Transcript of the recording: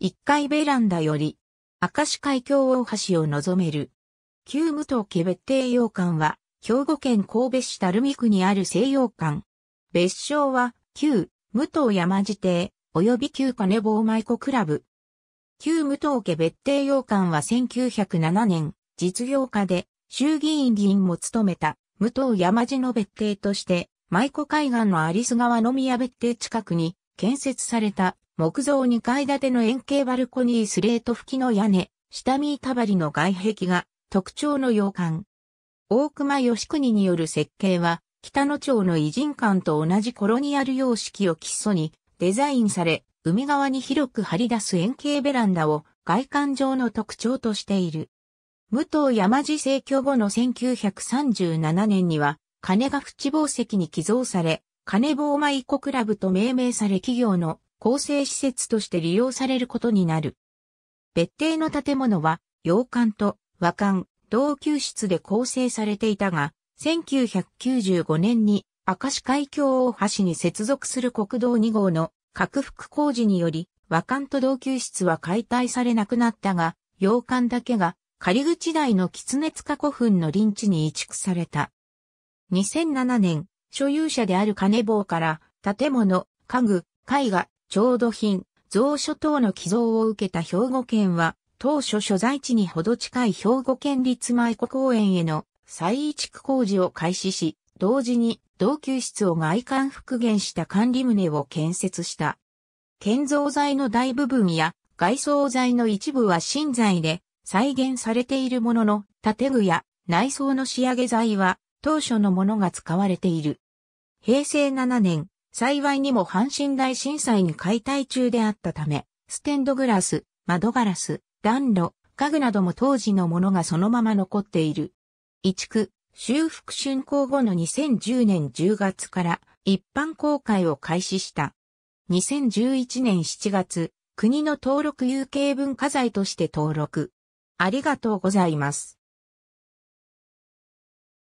1階ベランダより、明石海峡大橋を望める。旧武藤家別邸洋館は、兵庫県神戸市垂水区にある西洋館。別称は、旧武藤山地邸、及び旧金棒舞子クラブ。旧武藤家別邸洋館は1907年、実業家で、衆議院議員も務めた、武藤山地の別邸として、舞子海岸の有栖川の宮別邸近くに建設された木造2階建ての円形バルコニースレート吹きの屋根、下見板張りの外壁が特徴の洋館。大熊義国による設計は、北野町の偉人館と同じコロニアル様式を基礎にデザインされ、海側に広く張り出す円形ベランダを外観上の特徴としている。武藤山寺成居後の1937年には、金が淵宝石に寄贈され、金棒舞子クラブと命名され企業の構成施設として利用されることになる。別邸の建物は、洋館と和館、同級室で構成されていたが、1995年に明石海峡大橋に接続する国道2号の拡幅工事により、和館と同級室は解体されなくなったが、洋館だけが仮口台の狐塚古墳の林地に移築された。2007年、所有者である金棒から建物、家具、絵画、調度品、蔵書等の寄贈を受けた兵庫県は、当初所在地にほど近い兵庫県立舞子公園への再移築工事を開始し、同時に同級室を外観復元した管理棟を建設した。建造材の大部分や外装材の一部は新材で再現されているものの建具や内装の仕上げ材は当初のものが使われている。平成7年、幸いにも阪神大震災に解体中であったため、ステンドグラス、窓ガラス、暖炉、家具なども当時のものがそのまま残っている。移築、修復竣工後の2010年10月から一般公開を開始した。2011年7月、国の登録有形文化財として登録。ありがとうございます。